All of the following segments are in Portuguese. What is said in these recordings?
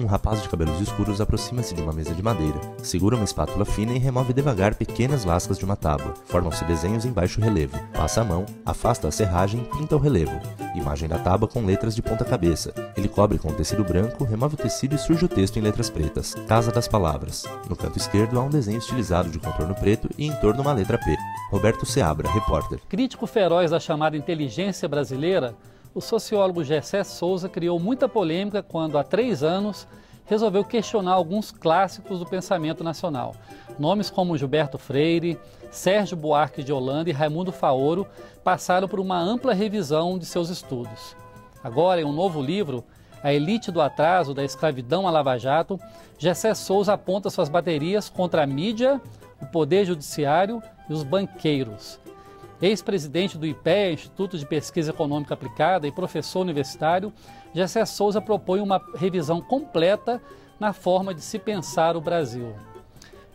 Um rapaz de cabelos escuros aproxima-se de uma mesa de madeira, segura uma espátula fina e remove devagar pequenas lascas de uma tábua. Formam-se desenhos em baixo relevo. Passa a mão, afasta a serragem e pinta o relevo. Imagem da tábua com letras de ponta-cabeça. Ele cobre com um tecido branco, remove o tecido e surge o texto em letras pretas. Casa das Palavras. No canto esquerdo há um desenho estilizado de contorno preto e em torno uma letra P. Roberto Seabra, repórter. Crítico feroz da chamada inteligência brasileira o sociólogo Gessé Souza criou muita polêmica quando, há três anos, resolveu questionar alguns clássicos do pensamento nacional. Nomes como Gilberto Freire, Sérgio Buarque de Holanda e Raimundo Faoro passaram por uma ampla revisão de seus estudos. Agora, em um novo livro, A Elite do Atraso, da Escravidão a Lava Jato, Gessé Souza aponta suas baterias contra a mídia, o poder judiciário e os banqueiros. Ex-presidente do IPE, Instituto de Pesquisa Econômica Aplicada, e professor universitário, Gessé Souza propõe uma revisão completa na forma de se pensar o Brasil.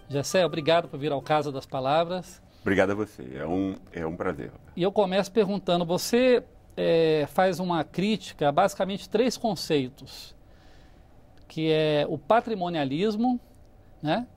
Gessé, obrigado por vir ao Casa das Palavras. Obrigado a você, é um, é um prazer. E eu começo perguntando: você é, faz uma crítica a basicamente três conceitos, que é o patrimonialismo, né,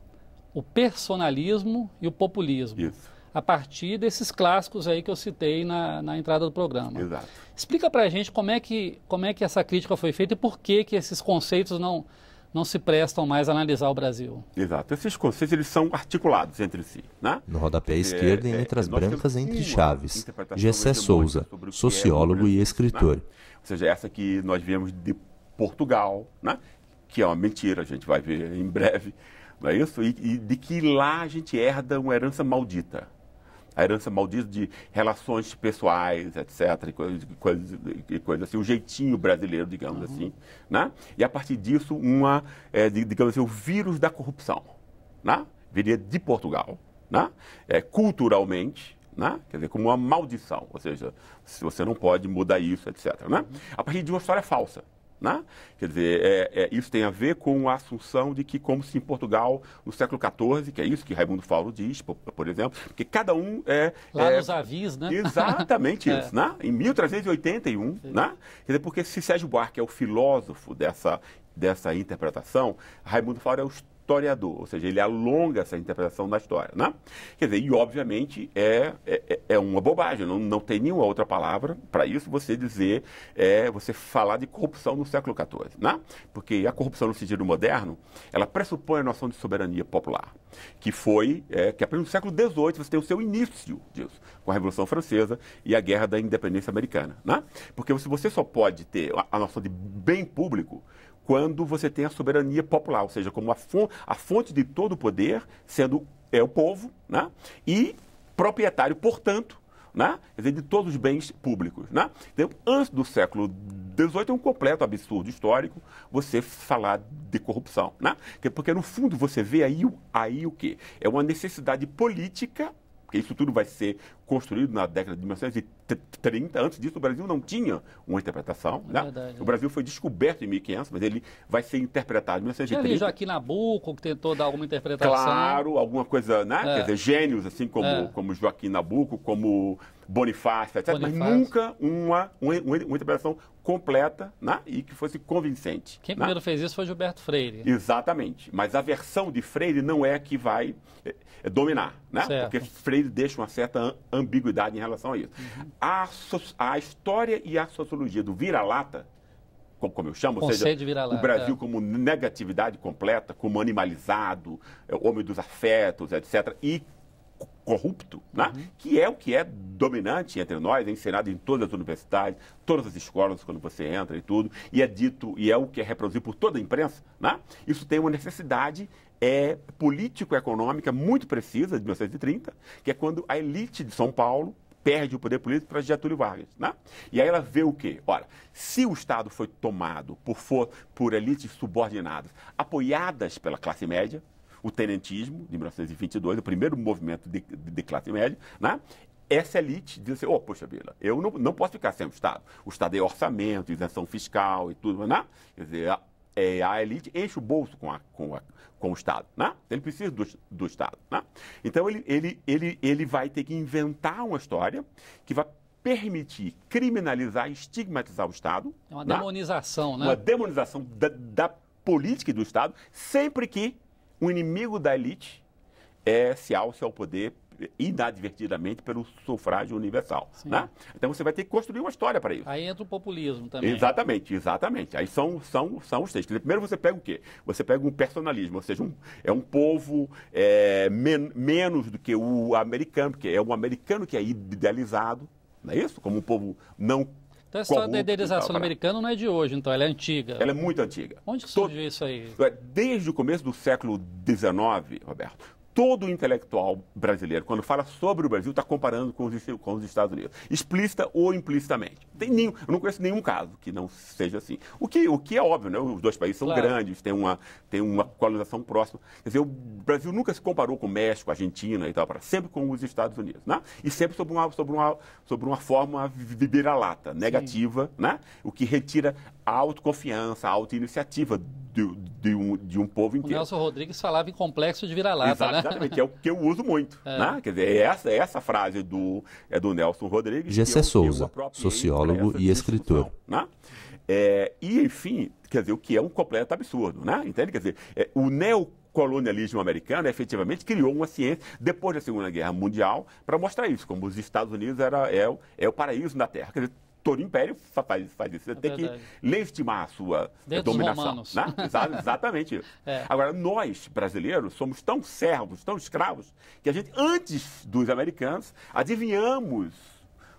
o personalismo e o populismo. Isso a partir desses clássicos aí que eu citei na, na entrada do programa. Exato. Explica para a gente como é, que, como é que essa crítica foi feita e por que, que esses conceitos não, não se prestam mais a analisar o Brasil. Exato. Esses conceitos eles são articulados entre si. Né? No rodapé é, esquerdo, em letras é, brancas, entre chaves. Gessé Souza, é sociólogo é e né? escritor. Né? Ou seja, essa que nós viemos de Portugal, né? que é uma mentira, a gente vai ver em breve. Não é isso? E, e de que lá a gente herda uma herança maldita a herança maldita de relações pessoais, etc. E coisas coisa, coisa assim, o jeitinho brasileiro, digamos uhum. assim. Né? E a partir disso, uma, é, digamos assim, o vírus da corrupção. Né? Viria de Portugal. Né? É, culturalmente, né? quer dizer, como uma maldição, ou seja, se você não pode mudar isso, etc. Né? Uhum. A partir de uma história falsa. Né? Quer dizer, é, é, isso tem a ver com a assunção de que, como se em Portugal, no século XIV, que é isso que Raimundo Faulo diz, por, por exemplo, que cada um é. Lá é, nos avis, né? Exatamente é. isso, né? Em 1381, né? Quer dizer, porque se Sérgio Buarque é o filósofo dessa, dessa interpretação, Raimundo Faulo é o historiador, ou seja, ele alonga essa interpretação da história. Né? Quer dizer, e obviamente é, é, é, é uma bobagem, não, não tem nenhuma outra palavra para isso você dizer, é, você falar de corrupção no século XIV. Né? Porque a corrupção no sentido moderno, ela pressupõe a noção de soberania popular, que foi, é, que apenas no século XVIII você tem o seu início disso, com a Revolução Francesa e a Guerra da Independência Americana. Né? Porque se você só pode ter a, a noção de bem público quando você tem a soberania popular, ou seja, como a, fon a fonte de todo o poder, sendo é, o povo, né? e proprietário, portanto, né? Dizer, de todos os bens públicos. Né? Então, antes do século XVIII é um completo absurdo histórico você falar de corrupção. Né? Porque, no fundo, você vê aí, aí o quê? É uma necessidade política isso tudo vai ser construído na década de 1930. Antes disso, o Brasil não tinha uma interpretação. É né? verdade, o Brasil foi descoberto em 1500, mas ele vai ser interpretado em 1930. Tinha Joaquim Nabuco, que tentou dar alguma interpretação. Claro, alguma coisa, né? É. Quer dizer, gênios, assim como, é. como Joaquim Nabuco, como Bonifácio, etc. Bonifácio. Mas nunca uma, uma, uma interpretação completa né? e que fosse convincente. Quem né? primeiro fez isso foi Gilberto Freire. Exatamente. Mas a versão de Freire não é a que vai eh, eh, dominar, né? porque Freire deixa uma certa ambiguidade em relação a isso. Uhum. A, a história e a sociologia do vira-lata como eu chamo, ou seja, o Brasil é. como negatividade completa, como animalizado, é, homem dos afetos, etc. E corrupto, né? que é o que é dominante entre nós, é ensinado em todas as universidades, todas as escolas quando você entra e tudo, e é dito e é o que é reproduzido por toda a imprensa. Né? Isso tem uma necessidade é, político-econômica muito precisa, de 1930, que é quando a elite de São Paulo perde o poder político para Getúlio Vargas. Né? E aí ela vê o quê? Olha, se o Estado foi tomado por, for, por elites subordinadas, apoiadas pela classe média, o tenentismo, de 1922, o primeiro movimento de, de, de classe média, né? essa elite diz assim, oh, poxa vida, eu não, não posso ficar sem o Estado. O Estado é orçamento, isenção fiscal e tudo, né? Quer dizer, a, é, a elite enche o bolso com, a, com, a, com o Estado, né? Ele precisa do, do Estado, né? Então, ele, ele, ele, ele vai ter que inventar uma história que vai permitir criminalizar, estigmatizar o Estado. É uma né? demonização, né? Uma demonização da, da política e do Estado, sempre que o inimigo da elite é, se alça ao poder inadvertidamente pelo sufrágio universal. Né? Então você vai ter que construir uma história para isso. Aí entra o populismo também. Exatamente, exatamente. Aí são, são, são os textos. Primeiro você pega o quê? Você pega um personalismo, ou seja, um, é um povo é, men, menos do que o americano, porque é um americano que é idealizado, não é isso? Como um povo não então, essa história da então, idealização americana não é de hoje, então, ela é antiga. Ela é muito antiga. Onde surgiu Todo... isso aí? É, desde o começo do século XIX, Roberto, todo intelectual brasileiro, quando fala sobre o Brasil, está comparando com os, com os, Estados Unidos, explícita ou implicitamente. Tem nenhum, eu não conheço nenhum caso que não seja assim. O que, o que é óbvio, né? os dois países são claro. grandes, tem uma, tem uma colonização próxima. Quer dizer, o Brasil nunca se comparou com o México, Argentina e tal, sempre com os Estados Unidos. Né? E sempre sobre uma, sobre uma, sobre uma forma vira-lata, negativa, né? o que retira a autoconfiança, a autoiniciativa de, de, um, de um povo inteiro. O Nelson Rodrigues falava em complexo de vira-lata, né? Exatamente, que é o que eu uso muito. É. Né? Quer dizer, essa, essa frase do, é do Nelson Rodrigues. Gessé Souza, sociólogo e escritor. Né? É, e, enfim, quer dizer, o que é um completo absurdo, né? Entende? Quer dizer, é, o neocolonialismo americano efetivamente criou uma ciência depois da Segunda Guerra Mundial para mostrar isso, como os Estados Unidos era, é, é o paraíso da Terra. Quer dizer, todo império faz, faz isso. Você é tem verdade. que legitimar a sua Dentro dominação. Né? Exatamente isso. É. Agora, nós, brasileiros, somos tão servos, tão escravos, que a gente, antes dos americanos, adivinhamos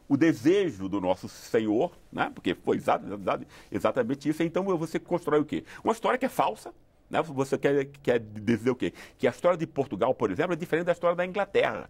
o desejo do nosso senhor, né? porque foi exatamente, exatamente isso. Então, você constrói o quê? Uma história que é falsa, né? Você quer, quer dizer o quê? Que a história de Portugal, por exemplo, é diferente da história da Inglaterra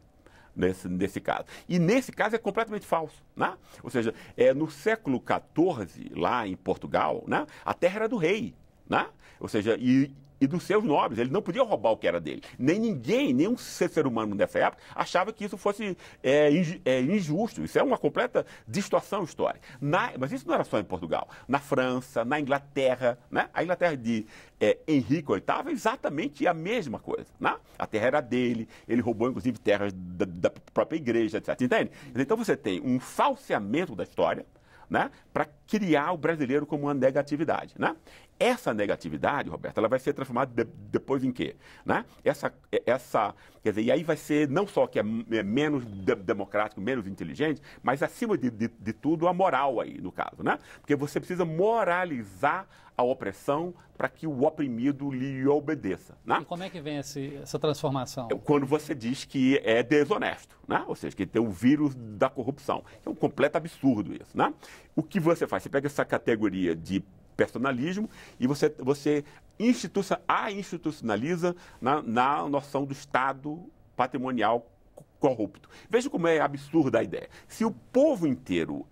nesse, nesse caso. E nesse caso é completamente falso. Né? Ou seja, é, no século XIV, lá em Portugal, né, a terra era do rei. Né? Ou seja, e, e dos seus nobres. Ele não podia roubar o que era dele. Nem ninguém, nenhum ser humano nessa época, achava que isso fosse é, é, injusto. Isso é uma completa distorção histórica. Na, mas isso não era só em Portugal. Na França, na Inglaterra, né? a Inglaterra de é, Henrique VIII é exatamente a mesma coisa. Né? A terra era dele, ele roubou inclusive terras da, da própria igreja, etc. Entende? Então você tem um falseamento da história. Né, para criar o brasileiro como uma negatividade. Né? Essa negatividade, Roberto, ela vai ser transformada de, depois em quê? Né? Essa, essa, quer dizer, e aí vai ser não só que é, é, menos de, democrático, menos inteligente, mas acima de, de, de tudo a moral aí, no caso, né? Porque você precisa moralizar a opressão para que o oprimido lhe obedeça. Né? E como é que vem esse, essa transformação? É quando você diz que é desonesto, né? ou seja, que tem o vírus da corrupção. É um completo absurdo isso. Né? O que você faz? Você pega essa categoria de personalismo e você, você institucion, a institucionaliza na, na noção do Estado patrimonial corrupto. Veja como é absurda a ideia. Se o povo inteiro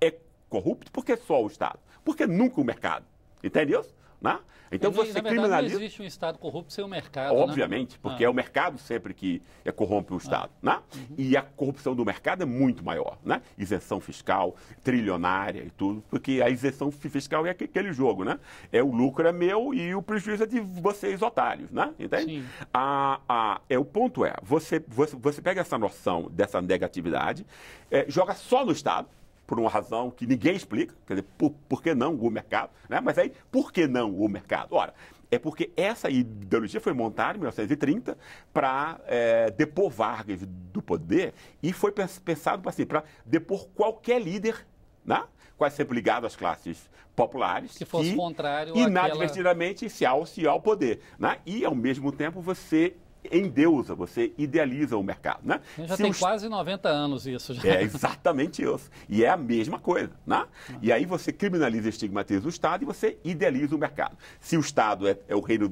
é corrupto, por que só o Estado? Por que nunca o mercado? Entendeu? Né? Então você na verdade, criminaliza. Não existe um Estado corrupto sem o mercado. Né? Obviamente, né? porque ah. é o mercado sempre que é corrompe o ah. Estado. Ah. Né? Uhum. E a corrupção do mercado é muito maior. Né? Isenção fiscal, trilionária e tudo, porque a isenção fiscal é aquele jogo, né? É o lucro é meu e o prejuízo é de vocês, otários. Né? Entende? A, a, é, o ponto é, você, você, você pega essa noção dessa negatividade, é, joga só no Estado por uma razão que ninguém explica, quer dizer, por, por que não o mercado? Né? Mas aí, por que não o mercado? Ora, é porque essa ideologia foi montada em 1930 para é, depor Vargas do poder e foi pensado assim, para depor qualquer líder, né? quase sempre ligado às classes populares, que fosse que, contrário inadvertidamente àquela... se alce ao poder. Né? E, ao mesmo tempo, você em deusa, você idealiza o mercado, né? Já Se tem os... quase 90 anos isso. Já. É exatamente isso. E é a mesma coisa, né? Ah. E aí você criminaliza e estigmatiza o Estado e você idealiza o mercado. Se o Estado é, é o reino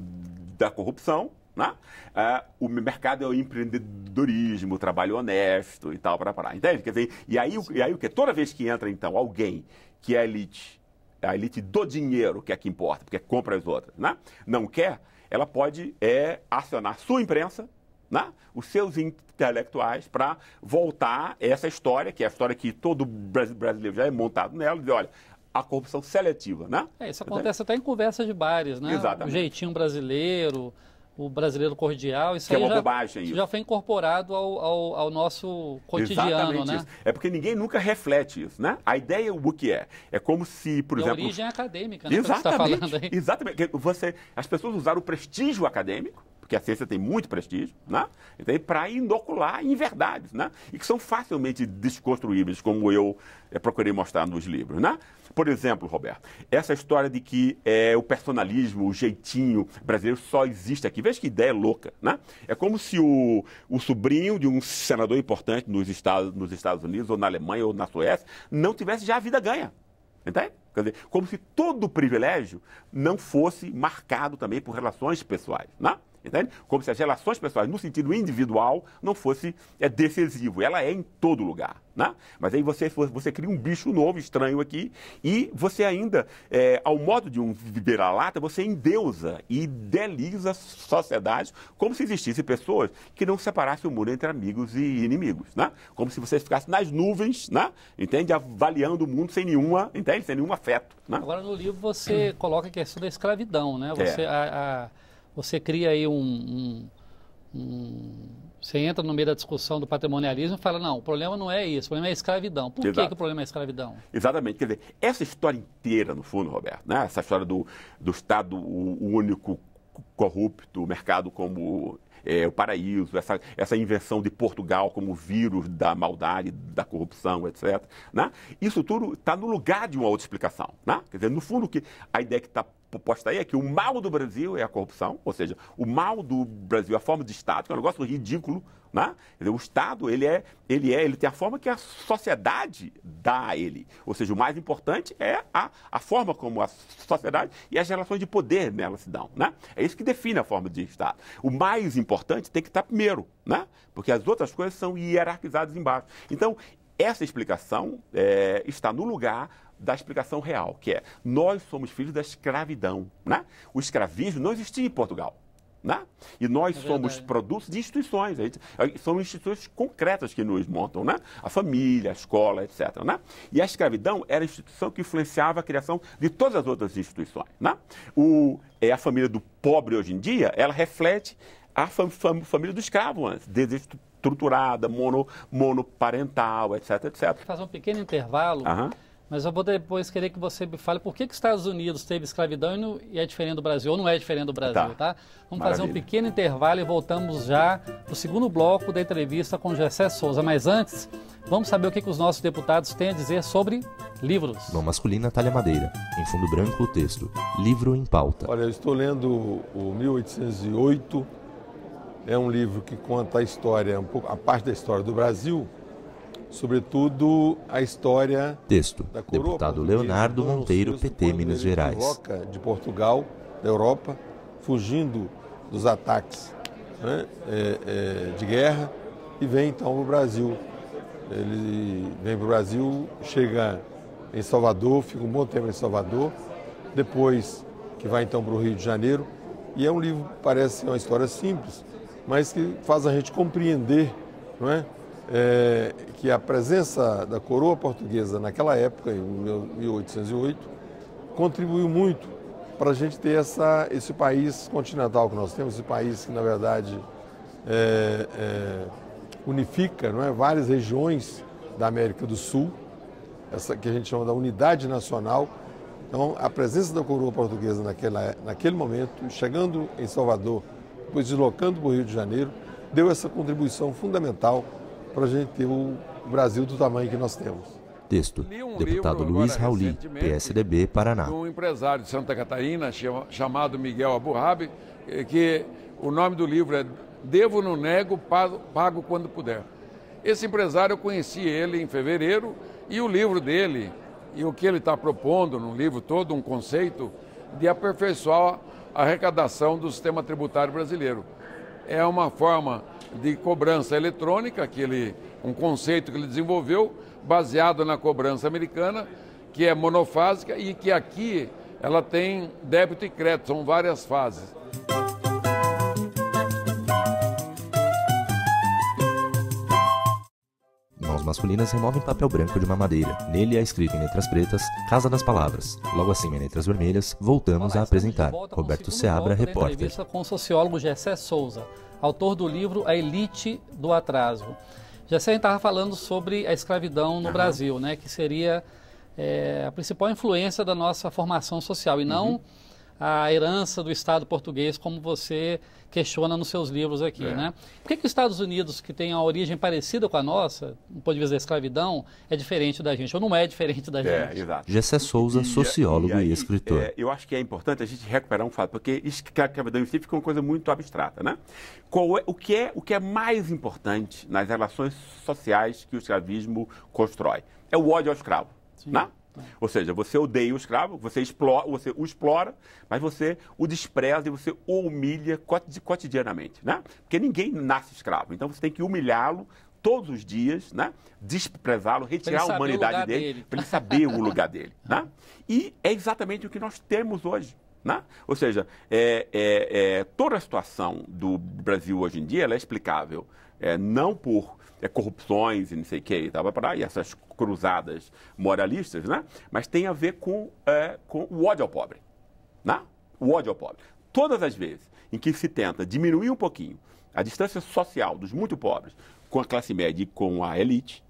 da corrupção, né? É, o mercado é o empreendedorismo, o trabalho honesto e tal, para parar. Entende? Quer dizer, e aí, e aí o que? Toda vez que entra, então, alguém que é elite, a elite do dinheiro que é que importa, porque compra as outras, né? Não quer ela pode é, acionar sua imprensa, né? os seus intelectuais, para voltar essa história, que é a história que todo brasileiro já é montado nela, dizer, olha, a corrupção seletiva, né? É, isso então, acontece até em conversas de bares, né? Exatamente. O jeitinho brasileiro, o brasileiro cordial, isso que é uma já, bobagem, isso. já foi incorporado ao, ao, ao nosso cotidiano, Exatamente né? Isso. É porque ninguém nunca reflete isso, né? A ideia é o que é? É como se, por e exemplo, origem é acadêmica, né? Exatamente. Que você tá falando aí. Exatamente. Você, as pessoas usaram o prestígio acadêmico porque a ciência tem muito prestígio, né? Então, para inocular verdades né? E que são facilmente desconstruíveis, como eu eh, procurei mostrar nos livros, né? Por exemplo, Roberto, essa história de que é, o personalismo, o jeitinho brasileiro só existe aqui. Veja que ideia louca, né? É como se o, o sobrinho de um senador importante nos Estados, nos Estados Unidos, ou na Alemanha, ou na Suécia, não tivesse já a vida ganha. Entende? Quer dizer, como se todo privilégio não fosse marcado também por relações pessoais, né? Entende? Como se as relações pessoais, no sentido individual, não fosse é, decisivo. Ela é em todo lugar. Né? Mas aí você, você cria um bicho novo, estranho aqui, e você ainda, é, ao modo de um vira-lata, você endeusa e idealiza sociedades como se existissem pessoas que não separassem o muro entre amigos e inimigos. Né? Como se você ficasse nas nuvens, né? entende? Avaliando o mundo sem nenhuma, entende? Sem nenhum afeto. Né? Agora no livro você coloca a questão da escravidão, né? Você, é. a... a você cria aí um, um, um você entra no meio da discussão do patrimonialismo e fala, não, o problema não é isso, o problema é a escravidão. Por que, que, o problema é a escravidão? Exatamente. Quer dizer, essa história inteira, no fundo, Roberto, né? essa história do, do Estado único, corrupto, o mercado como é, o paraíso, essa, essa invenção de Portugal como vírus da maldade, da corrupção, etc. Né? Isso tudo está no lugar de uma outra explicação. Né? Quer dizer, no fundo, que a ideia que está proposta aí é que o mal do Brasil é a corrupção, ou seja, o mal do Brasil, a forma de Estado, que é um negócio ridículo, né? O Estado, ele é, ele é, ele tem a forma que a sociedade dá a ele. Ou seja, o mais importante é a, a forma como a sociedade e as relações de poder nela se dão, né? É isso que define a forma de Estado. O mais importante tem que estar primeiro, né? Porque as outras coisas são hierarquizadas embaixo. Então, essa explicação é, está no lugar da explicação real, que é nós somos filhos da escravidão. Né? O escravismo não existia em Portugal. Né? E nós é somos produtos de instituições, gente, são instituições concretas que nos montam, né? a família, a escola, etc. Né? E a escravidão era a instituição que influenciava a criação de todas as outras instituições. Né? O, é, a família do pobre hoje em dia, ela reflete a fam, fam, família do escravo antes, desestruturada, mono, monoparental, etc, etc. Vou fazer um pequeno intervalo. Uhum. Mas eu vou depois querer que você me fale por que, que os Estados Unidos teve escravidão e é diferente do Brasil, ou não é diferente do Brasil, tá? tá? Vamos Maravilha. fazer um pequeno intervalo e voltamos já no segundo bloco da entrevista com Jessé Souza. Mas antes, vamos saber o que, que os nossos deputados têm a dizer sobre livros. Mão masculina, talha madeira. Em fundo branco, o texto. Livro em pauta. Olha, eu estou lendo o 1808. É um livro que conta a história, um pouco, a parte da história do Brasil sobretudo a história Texto, da coroa deputado Leonardo Monteiro, PT, Minas Gerais. de Portugal, da Europa, fugindo dos ataques né, é, é, de guerra e vem então para o Brasil. Ele vem para o Brasil, chega em Salvador, fica um bom tempo em Salvador, depois que vai então para o Rio de Janeiro. E é um livro que parece uma história simples, mas que faz a gente compreender não é, é, que a presença da coroa portuguesa naquela época, em 1808, contribuiu muito para a gente ter essa, esse país continental que nós temos, esse país que, na verdade, é, é, unifica não é, várias regiões da América do Sul, essa que a gente chama da unidade nacional. Então, a presença da coroa portuguesa naquela, naquele momento, chegando em Salvador, depois deslocando para o Rio de Janeiro, deu essa contribuição fundamental para a gente ter o Brasil do tamanho que nós temos. Texto. Um Deputado Luiz Rauli, PSDB, Paraná. Um empresário de Santa Catarina chamado Miguel Aburrabi, eh, que o nome do livro é Devo no nego, pago quando puder. Esse empresário eu conheci ele em fevereiro e o livro dele e o que ele está propondo no livro todo um conceito de aperfeiçoar a arrecadação do sistema tributário brasileiro. É uma forma de cobrança eletrônica, que ele, um conceito que ele desenvolveu, baseado na cobrança americana, que é monofásica e que aqui ela tem débito e crédito, são várias fases. Mãos masculinas removem papel branco de uma madeira. Nele é escrito em letras pretas Casa das Palavras. Logo acima em letras vermelhas, voltamos Olá, a apresentar Roberto Seabra, repórter. Com o sociólogo Gessé Souza autor do livro A Elite do Atraso. Já sei, estava falando sobre a escravidão no uhum. Brasil, né, que seria é, a principal influência da nossa formação social e não uhum. a herança do Estado português, como você questiona nos seus livros aqui, é. né? Por que, que os Estados Unidos, que tem a origem parecida com a nossa, no ponto de vista da escravidão, é diferente da gente, ou não é diferente da é, gente? Exato. Gessé Souza, sociólogo e, e escritor. É, eu acho que é importante a gente recuperar um fato, porque escravidão em si fica uma coisa muito abstrata, né? Qual é, o, que é, o que é mais importante nas relações sociais que o escravismo constrói? É o ódio ao escravo, Sim. né? Ou seja, você odeia o escravo, você, explora, você o explora, mas você o despreza e você o humilha cotidianamente, né? Porque ninguém nasce escravo, então você tem que humilhá-lo todos os dias, né? desprezá-lo, retirar a humanidade dele, dele. para ele saber o lugar dele. Né? E é exatamente o que nós temos hoje. Né? Ou seja, é, é, é, toda a situação do Brasil hoje em dia é explicável é, não por é, corrupções e não sei o que e tal, e essas cruzadas moralistas, né? Mas tem a ver com, é, com o ódio ao pobre, né? O ódio ao pobre. Todas as vezes em que se tenta diminuir um pouquinho a distância social dos muito pobres com a classe média e com a elite,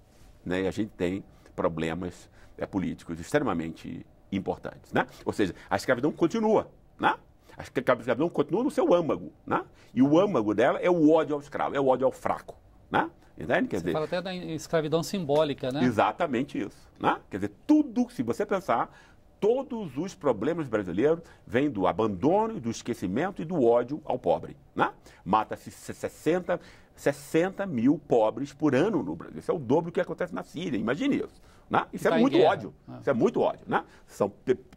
né? E a gente tem problemas é, políticos extremamente importantes, né? Ou seja, a escravidão continua, né? A escravidão continua no seu âmago, né? E o âmago dela é o ódio ao escravo, é o ódio ao fraco, né? Entende? Quer você dizer, fala até da escravidão simbólica, né? Exatamente isso. Né? Quer dizer, tudo, se você pensar, todos os problemas brasileiros vêm do abandono, do esquecimento e do ódio ao pobre. Né? Mata-se 60, 60 mil pobres por ano no Brasil. Isso é o dobro do que acontece na Síria, imagine isso. Né? Isso, é tá é muito ódio, ah. isso é muito ódio. Né? São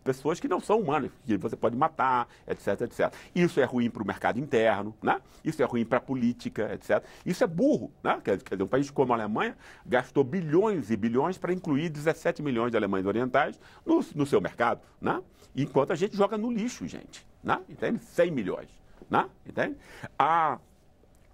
pessoas que não são humanas, que você pode matar, etc, etc. Isso é ruim para o mercado interno, né? isso é ruim para a política, etc. Isso é burro. Né? Quer, dizer, um país como a Alemanha gastou bilhões e bilhões para incluir 17 milhões de alemães orientais no, no seu mercado, né? enquanto a gente joga no lixo, gente. Né? Entende? 100 milhões. Né? Entende? A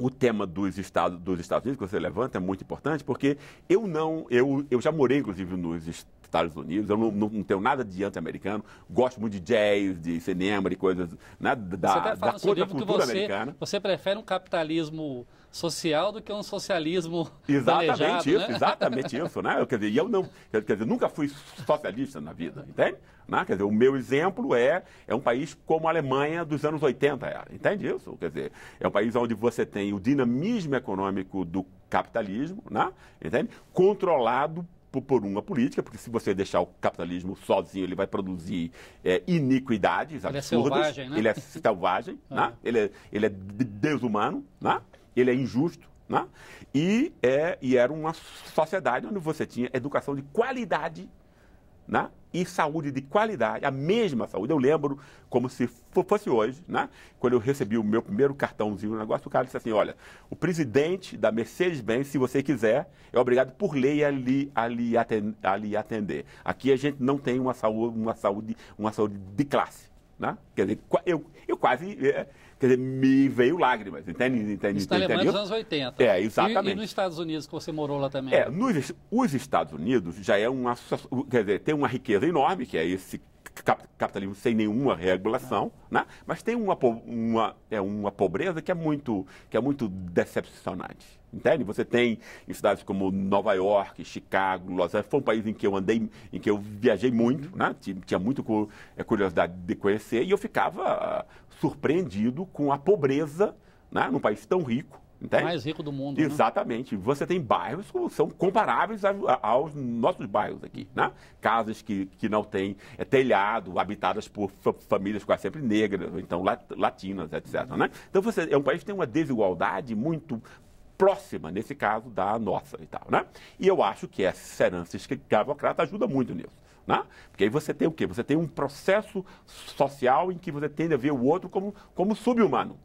o tema dos Estados, dos Estados Unidos que você levanta é muito importante, porque eu não, eu, eu já morei, inclusive, nos Estados Estados Unidos. Eu não, não, não tenho nada de anti-americano. Gosto muito de jazz, de cinema, de coisas né, da, você tá da cultura você, americana. Você prefere um capitalismo social do que um socialismo Exatamente isso, né? exatamente isso. Né? Eu, quer dizer, eu não, quer dizer, nunca fui socialista na vida, entende? Né? Quer dizer, o meu exemplo é, é um país como a Alemanha dos anos 80 era, entende isso? Quer dizer, é um país onde você tem o dinamismo econômico do capitalismo, né? entende? Controlado por uma política, porque se você deixar o capitalismo sozinho, ele vai produzir é, iniquidades ele é absurdas. É selvagem, né? Ele é selvagem, é. né? ele, é, ele é desumano, né? ele é injusto. Né? E, é, e era uma sociedade onde você tinha educação de qualidade né? e saúde de qualidade, a mesma saúde. Eu lembro como se fosse hoje, né? Quando eu recebi o meu primeiro cartãozinho no negócio, o cara disse assim: olha, o presidente da Mercedes-Benz, se você quiser, é obrigado por lei a lhe, a ali atender. Aqui a gente não tem uma saúde, uma saúde, uma saúde de classe. Né? Quer dizer, eu, eu quase é, Quer dizer, me veio lágrimas, entende? entende Isso na Alemanha dos anos 80. É, exatamente. E, e, nos Estados Unidos, que você morou lá também. É, nos os Estados Unidos já é uma... Quer dizer, tem uma riqueza enorme, que é esse capitalismo sem nenhuma regulação, né? mas tem uma, uma, é uma pobreza que é, muito, que é muito decepcionante. Entende? Você tem em cidades como Nova York, Chicago, Los Angeles, foi um país em que eu andei, em que eu viajei muito, né? tinha muito é, curiosidade de conhecer, e eu ficava ah, surpreendido com a pobreza né? num país tão rico Entende? Mais rico do mundo. Né? Exatamente. Né? Você tem bairros que são comparáveis aos nossos bairros aqui. Né? Casas que, que não têm é, telhado, habitadas por famílias quase sempre negras, ou então lat latinas, etc. Né? Então, você, é um país que tem uma desigualdade muito próxima, nesse caso, da nossa e tal, né? E eu acho que essa herança escravocrata ajuda muito nisso, né? Porque aí você tem o quê? Você tem um processo social em que você tende a ver o outro como, como sub-humano,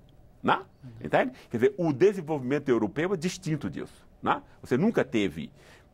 né? Entende? Quer dizer, o desenvolvimento europeu é distinto disso. Né? Você nunca teve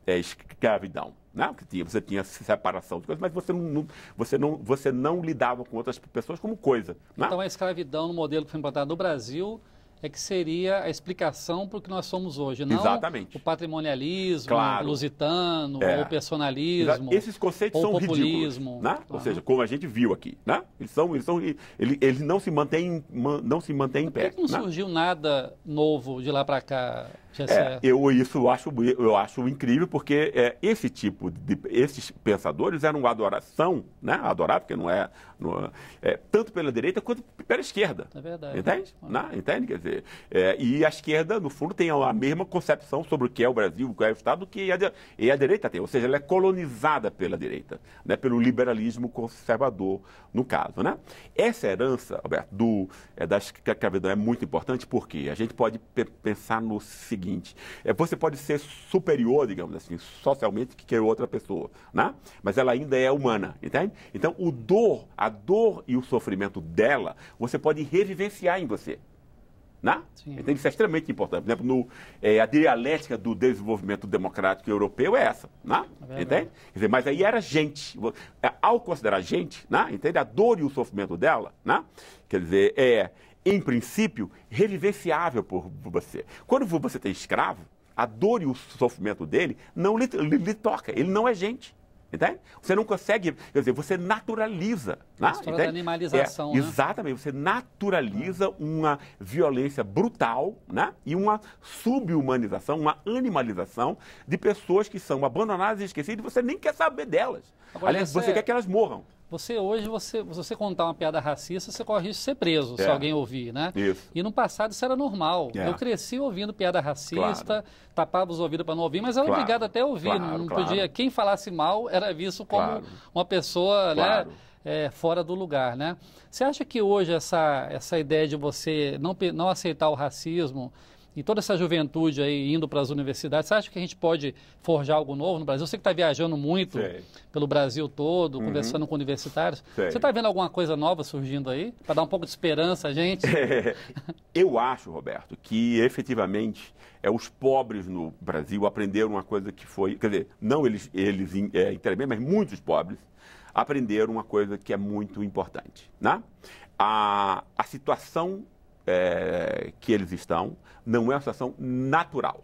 é, escravidão. Né? tinha, você tinha separação de coisas, mas você não, você, não, você não lidava com outras pessoas como coisa. Né? Então a escravidão no modelo que foi implantado no Brasil é que seria a explicação para o que nós somos hoje, não Exatamente. o patrimonialismo, claro. o lusitano, é. o personalismo. Esses conceitos são populismo. ridículos, né? Uhum. Ou seja, como a gente viu aqui, né? Eles são, eles são, eles, eles não se mantêm, não se mantêm em pé. Por que não né? surgiu nada novo de lá para cá? É, eu isso eu acho, eu acho incrível, porque é, esse tipo de. Esses pensadores eram adoração, né? Adorar, porque não é, não é. é tanto pela direita quanto pela esquerda. É verdade. Entende? Né? Entende? Quer dizer, é, e a esquerda, no fundo, tem a mesma concepção sobre o que é o Brasil, o que é o Estado, que é a, e a direita tem. Ou seja, ela é colonizada pela direita, né? pelo liberalismo conservador, no caso. Né? Essa herança, Alberto, do, é, da escravidão é muito importante, porque a gente pode pensar no seguinte seguinte. É, você pode ser superior, digamos assim, socialmente que outra pessoa, né? Mas ela ainda é humana, entende? Então, o dor, a dor e o sofrimento dela, você pode revivenciar em você. Né? Então, isso é extremamente importante. Por exemplo, no, é, a dialética do desenvolvimento democrático europeu é essa. Né? É entende quer Dizer, mas aí era gente. É, ao considerar gente, né? entende? a dor e o sofrimento dela, né? quer dizer, é, em princípio, revivenciável por você. Quando você tem escravo, a dor e o sofrimento dele não lhe, lhe, lhe toca, ele não é gente. Entende? Você não consegue, quer dizer, você naturaliza. Né? A história entende? da animalização. É, né? Exatamente, você naturaliza uma violência brutal né? e uma subhumanização, uma animalização de pessoas que são abandonadas e esquecidas e você nem quer saber delas. Agora, Aliás, você... você quer que elas morram. Você hoje, você, se você contar uma piada racista, você corre risco de ser preso, é. se alguém ouvir, né? Isso. E no passado isso era normal. É. Eu cresci ouvindo piada racista, claro. tapava os ouvidos para não ouvir, mas era claro. obrigado até a ouvir. Claro, não podia. Quem falasse mal era visto como uma pessoa, né? É, fora do lugar, né? Você acha que hoje essa, essa ideia de você não, não aceitar o racismo e toda essa juventude aí indo para as universidades, você acha que a gente pode forjar algo novo no Brasil? Você que está viajando muito Sei. pelo Brasil todo, uhum. conversando com universitários, Sei. você está vendo alguma coisa nova surgindo aí para dar um pouco de esperança a gente? É, eu acho, Roberto, que efetivamente é os pobres no Brasil aprenderam uma coisa que foi, quer dizer, não eles, eles é, mas muitos pobres aprenderam uma coisa que é muito importante, né? A, a situação é, que eles estão não é uma situação natural.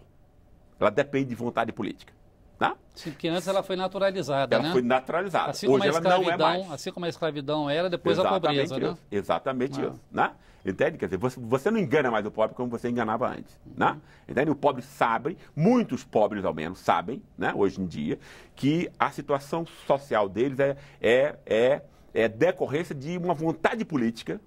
Ela depende de vontade política. Tá? Sim, porque antes ela foi naturalizada, ela né? foi naturalizada. Assim Hoje ela não é mais. Assim como a escravidão era, depois Exatamente a pobreza, né? isso. né? Exatamente ah. isso, né? Entende? Quer dizer, você, você, não engana mais o pobre como você enganava antes, uhum. né? Entende? O pobre sabe, muitos pobres ao menos sabem, né? Hoje em dia, que a situação social deles é, é, é, é decorrência de uma vontade política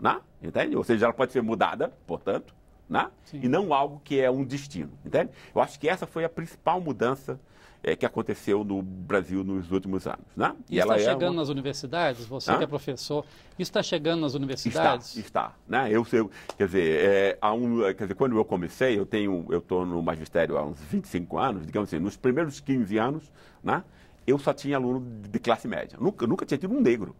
né? entende? Ou seja, ela pode ser mudada, portanto, né? e não algo que é um destino, entende? Eu acho que essa foi a principal mudança é, que aconteceu no Brasil nos últimos anos. Né? E isso está é chegando é uma... nas universidades? Você Hã? que é professor, isso está chegando nas universidades? Está, está. Né? Eu, quer, dizer, é, há um, quer dizer, quando eu comecei, eu tenho, eu estou no magistério há uns 25 anos, digamos assim, nos primeiros 15 anos, né, eu só tinha aluno de classe média. Nunca, nunca tinha tido um negro,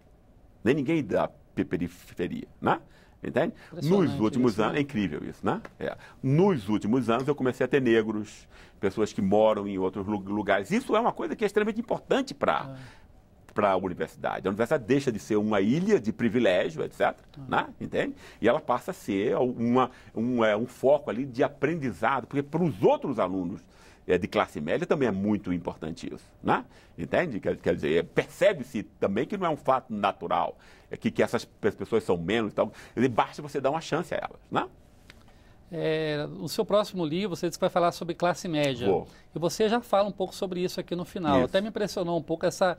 nem ninguém da periferia, né? Entende? Nos últimos isso, né? anos, né? é incrível isso, né? É. Nos últimos anos eu comecei a ter negros, pessoas que moram em outros lugares. Isso é uma coisa que é extremamente importante para ah. É. para a universidade. A universidade deixa de ser uma ilha de privilégio, etc. Ah. É. Né? Entende? E ela passa a ser uma, um, é, um foco ali de aprendizado, porque para os outros alunos é, de classe média também é muito importante isso, né? Entende? Quer, quer dizer, é, percebe-se também que não é um fato natural, é que, que essas pessoas são menos e tal. Dizer, basta você dar uma chance a elas, né? É, no seu próximo livro, você disse que vai falar sobre classe média. Boa. E você já fala um pouco sobre isso aqui no final. Isso. Até me impressionou um pouco essa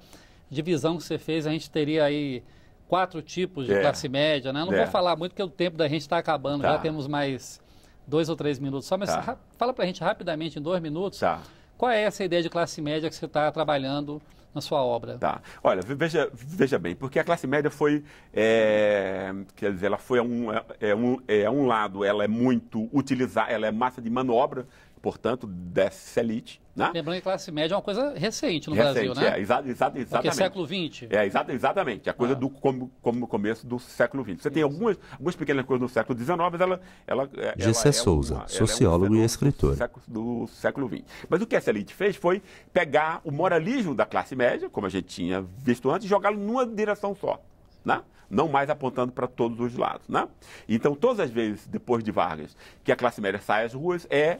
divisão que você fez. A gente teria aí quatro tipos de é. classe média, né? Eu não é. vou falar muito porque o tempo da gente está acabando, tá. já temos mais dois ou três minutos só, mas tá. fala para a gente rapidamente, em dois minutos, tá. qual é essa ideia de classe média que você está trabalhando na sua obra? Tá. Olha, veja, veja bem, porque a classe média foi, é, quer dizer, ela foi um, é, é, um, é um lado, ela é muito utilizada, ela é massa de manobra, portanto, dessa elite. Né? Lembrando que classe média é uma coisa recente no recente, Brasil, né? É, exa exa exatamente. Porque é século XX. É, exa exatamente. A coisa ah. do como, como no começo do século XX. Você Isso. tem algumas, algumas pequenas coisas no século XIX, mas ela. ela, Gessé Souza, é uma, sociólogo é um e escritor. Do século, do século XX. Mas o que essa elite fez foi pegar o moralismo da classe média, como a gente tinha visto antes, e jogá-lo numa direção só. Né? não mais apontando para todos os lados. Né? Então, todas as vezes, depois de Vargas, que a classe média sai às ruas, é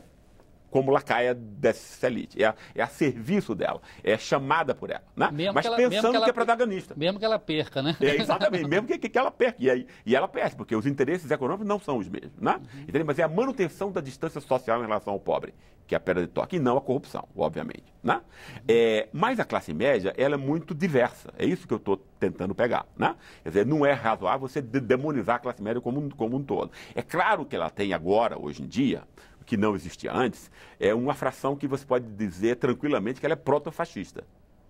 como lacaia dessa elite. É a, é a serviço dela, é chamada por ela. Né? Mas ela, pensando que, que, é protagonista. Mesmo que ela perca, né? É, exatamente, mesmo que, que ela perca. E, aí, e ela perde, porque os interesses econômicos não são os mesmos. Né? Uhum. Mas é a manutenção da distância social em relação ao pobre, que é a perda de toque, e não a corrupção, obviamente. Né? É, mas a classe média ela é muito diversa. É isso que eu estou tentando pegar. Né? Quer dizer, não é razoável você demonizar a classe média como, como um todo. É claro que ela tem agora, hoje em dia, que não existia antes, é uma fração que você pode dizer tranquilamente que ela é proto-fascista.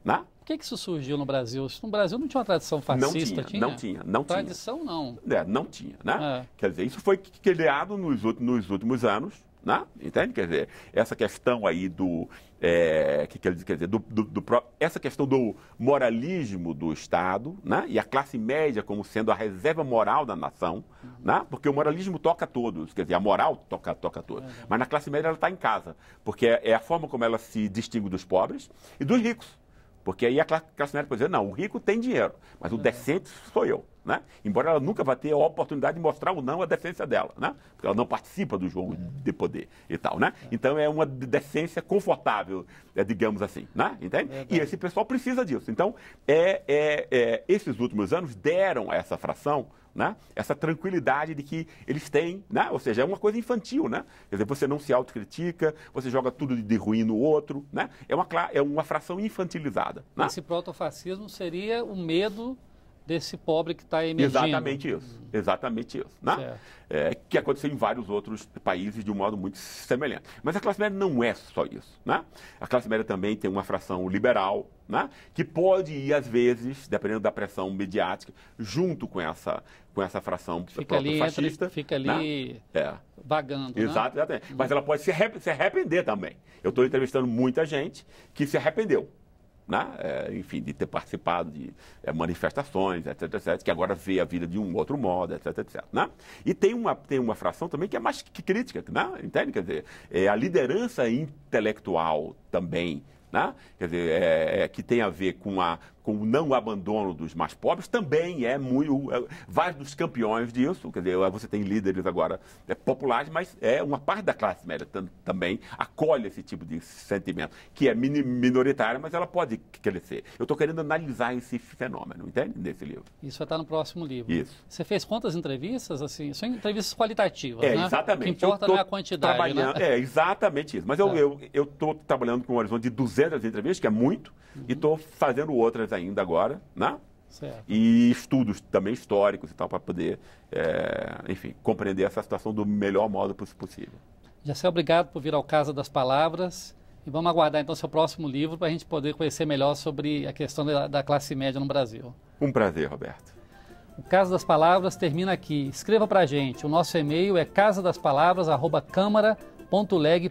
Né? Por que, que isso surgiu no Brasil? No Brasil não tinha uma tradição fascista, não tinha? tinha? Não tinha, não tradição, tinha. não. É, não tinha, né? É. Quer dizer, isso foi criado nos últimos anos, né? Entende? Quer dizer, essa questão aí do. É, que quer dizer, do, do, do, essa questão do moralismo do Estado né? e a classe média como sendo a reserva moral da nação, uhum. né? porque o moralismo toca a todos, quer dizer, a moral toca, toca a todos. Uhum. Mas na classe média ela está em casa, porque é, é a forma como ela se distingue dos pobres e dos ricos. Porque aí a classe média pode dizer, não, o rico tem dinheiro, mas o uhum. decente sou eu, né? Embora ela nunca vá ter a oportunidade de mostrar ou não a decência dela, né? Porque ela não participa do jogo de poder e tal, né? É. Então é uma decência confortável, é, digamos assim, né? Entende? E esse pessoal precisa disso. Então, é, é, é esses últimos anos deram a essa fração né? Essa tranquilidade de que eles têm, né? Ou seja, é uma coisa infantil, né? Quer dizer, você não se autocritica, você joga tudo de ruim no outro, né? É uma, é uma fração infantilizada. Né? Esse protofascismo seria o medo desse pobre que está emergindo. Exatamente isso, hum. exatamente isso. Né? É, que aconteceu em vários outros países de um modo muito semelhante. Mas a classe média não é só isso. Né? A classe média também tem uma fração liberal, né? que pode ir, às vezes, dependendo da pressão mediática, junto com essa, com essa fração fica ali, fascista. Entra, fica né? ali né? é. vagando. Exato, né? exatamente. Mas hum. ela pode se, se arrepender também. Eu estou entrevistando muita gente que se arrependeu né? É, enfim, de ter participado de é, manifestações, etc, etc, que agora vê a vida de um outro modo, etc, etc. Né? E tem uma, tem uma fração também que é mais que crítica, né? entende? Quer dizer, é a liderança intelectual também, né? Quer dizer, é, é que tem a ver com a com o não abandono dos mais pobres, também é muito. É, vários dos campeões disso, quer dizer, você tem líderes agora é, populares, mas é uma parte da classe média também acolhe esse tipo de sentimento, que é minoritária, mas ela pode crescer. Eu estou querendo analisar esse fenômeno, entende? Nesse livro. Isso vai estar no próximo livro. Isso. Você fez quantas entrevistas? Assim, são entrevistas qualitativas, é, né? Exatamente. O que importa não é a quantidade. Né? É, exatamente isso. Mas eu estou tá. eu, eu trabalhando com um horizonte de 200 entrevistas, que é muito. Uhum. E estou fazendo outras ainda agora, né? Certo. E estudos também históricos e tal, para poder, é, enfim, compreender essa situação do melhor modo possível. Jacé, obrigado por vir ao Casa das Palavras. E vamos aguardar então seu próximo livro para a gente poder conhecer melhor sobre a questão da, classe média no Brasil. Um prazer, Roberto. O Casa das Palavras termina aqui. Escreva para a gente. O nosso e-mail é casadaspalavras.câmara.leg.br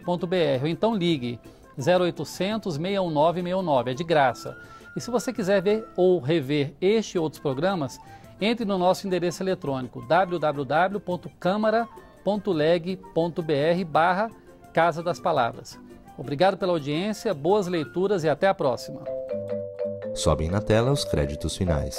ou então ligue 0800 619 69, é de graça. E se você quiser ver ou rever este e outros programas, entre no nosso endereço eletrônico www.câmara.leg.br barra Casa das Palavras. Obrigado pela audiência, boas leituras e até a próxima. Sobem na tela os créditos finais.